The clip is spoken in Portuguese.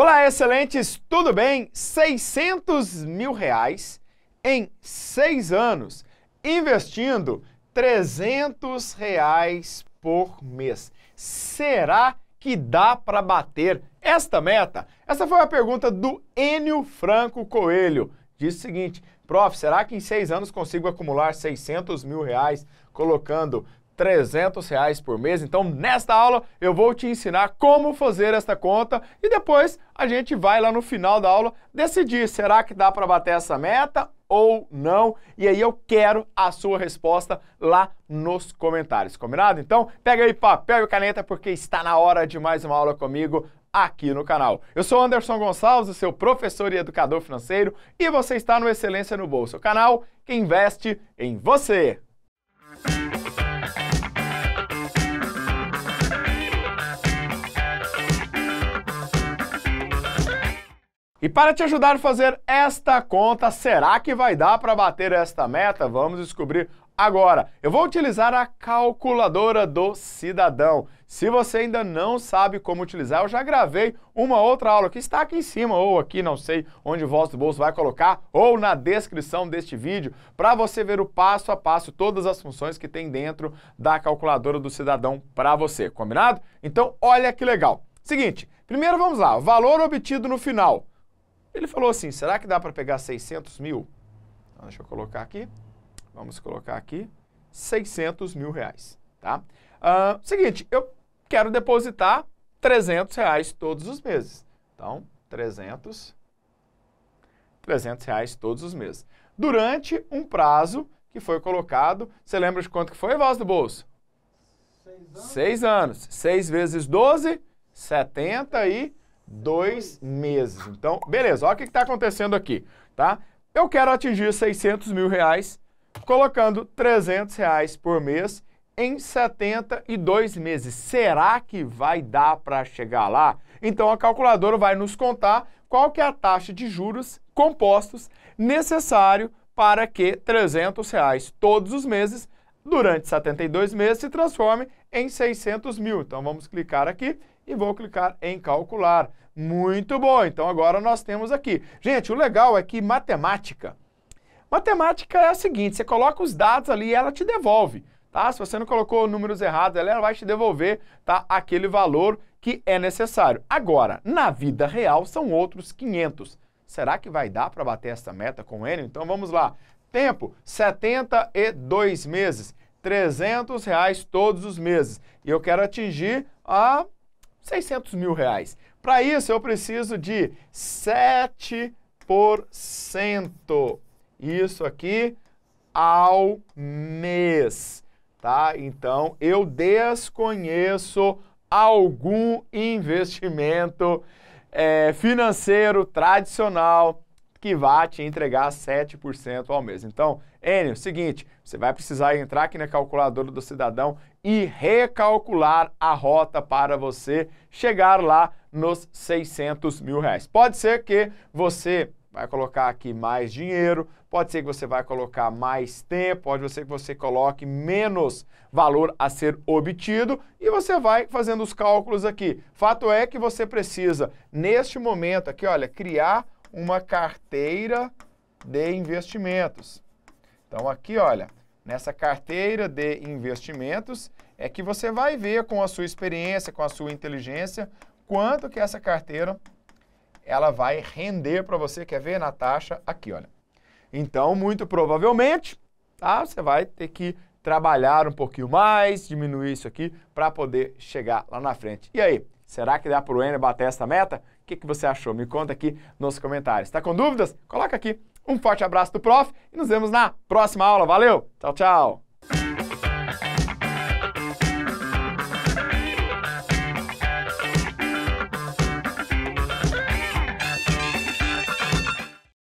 Olá, excelentes, tudo bem? 600 mil reais em seis anos, investindo 300 reais por mês. Será que dá para bater esta meta? Essa foi a pergunta do Enio Franco Coelho. Diz o seguinte, prof, será que em seis anos consigo acumular 600 mil reais colocando 300 reais por mês. Então, nesta aula, eu vou te ensinar como fazer esta conta e depois a gente vai lá no final da aula decidir será que dá para bater essa meta ou não. E aí eu quero a sua resposta lá nos comentários, combinado? Então, pega aí papel e caneta porque está na hora de mais uma aula comigo aqui no canal. Eu sou Anderson Gonçalves, seu professor e educador financeiro, e você está no Excelência no Bolso, o canal que investe em você. E para te ajudar a fazer esta conta, será que vai dar para bater esta meta? Vamos descobrir agora. Eu vou utilizar a calculadora do cidadão. Se você ainda não sabe como utilizar, eu já gravei uma outra aula que está aqui em cima ou aqui, não sei onde o Voz do Bolso vai colocar, ou na descrição deste vídeo, para você ver o passo a passo, todas as funções que tem dentro da calculadora do cidadão para você, combinado? Então, olha que legal. Seguinte, primeiro vamos lá, valor obtido no final ele falou assim, será que dá para pegar 600 mil? Então, deixa eu colocar aqui. Vamos colocar aqui 600 mil reais, tá? Uh, seguinte, eu quero depositar 300 reais todos os meses. Então, 300, 300 reais todos os meses. Durante um prazo que foi colocado, você lembra de quanto que foi, voz do bolso? Seis anos. Seis anos. Seis vezes 12, 72 dois meses. Então, beleza, olha o que está acontecendo aqui, tá? Eu quero atingir 600 mil reais colocando 300 reais por mês em 72 meses. Será que vai dar para chegar lá? Então, a calculadora vai nos contar qual que é a taxa de juros compostos necessário para que 300 reais todos os meses, durante 72 meses, se transforme em 600 mil. Então, vamos clicar aqui e vou clicar em calcular. Muito bom, então agora nós temos aqui. Gente, o legal é que matemática, matemática é a seguinte, você coloca os dados ali e ela te devolve, tá? Se você não colocou números errados, ela vai te devolver, tá? Aquele valor que é necessário. Agora, na vida real são outros 500. Será que vai dar para bater essa meta com ele? Então vamos lá. Tempo, 72 meses, 300 reais todos os meses. E eu quero atingir a 600 mil reais. Para isso, eu preciso de 7%. Isso aqui ao mês, tá? Então, eu desconheço algum investimento é, financeiro tradicional que vai te entregar 7% ao mês. Então, Enio, seguinte, você vai precisar entrar aqui na calculadora do cidadão e recalcular a rota para você chegar lá nos 600 mil reais. Pode ser que você vai colocar aqui mais dinheiro, pode ser que você vai colocar mais tempo, pode ser que você coloque menos valor a ser obtido e você vai fazendo os cálculos aqui. Fato é que você precisa, neste momento aqui, olha, criar uma carteira de investimentos. Então aqui, olha, nessa carteira de investimentos é que você vai ver com a sua experiência, com a sua inteligência, quanto que essa carteira ela vai render para você. Quer ver na taxa? Aqui, olha. Então, muito provavelmente, tá? Você vai ter que trabalhar um pouquinho mais, diminuir isso aqui para poder chegar lá na frente. E aí, será que dá para o N bater essa meta? que, que você achou? Me conta aqui nos comentários. Está com dúvidas? Coloca aqui. Um forte abraço do prof e nos vemos na próxima aula. Valeu! Tchau, tchau!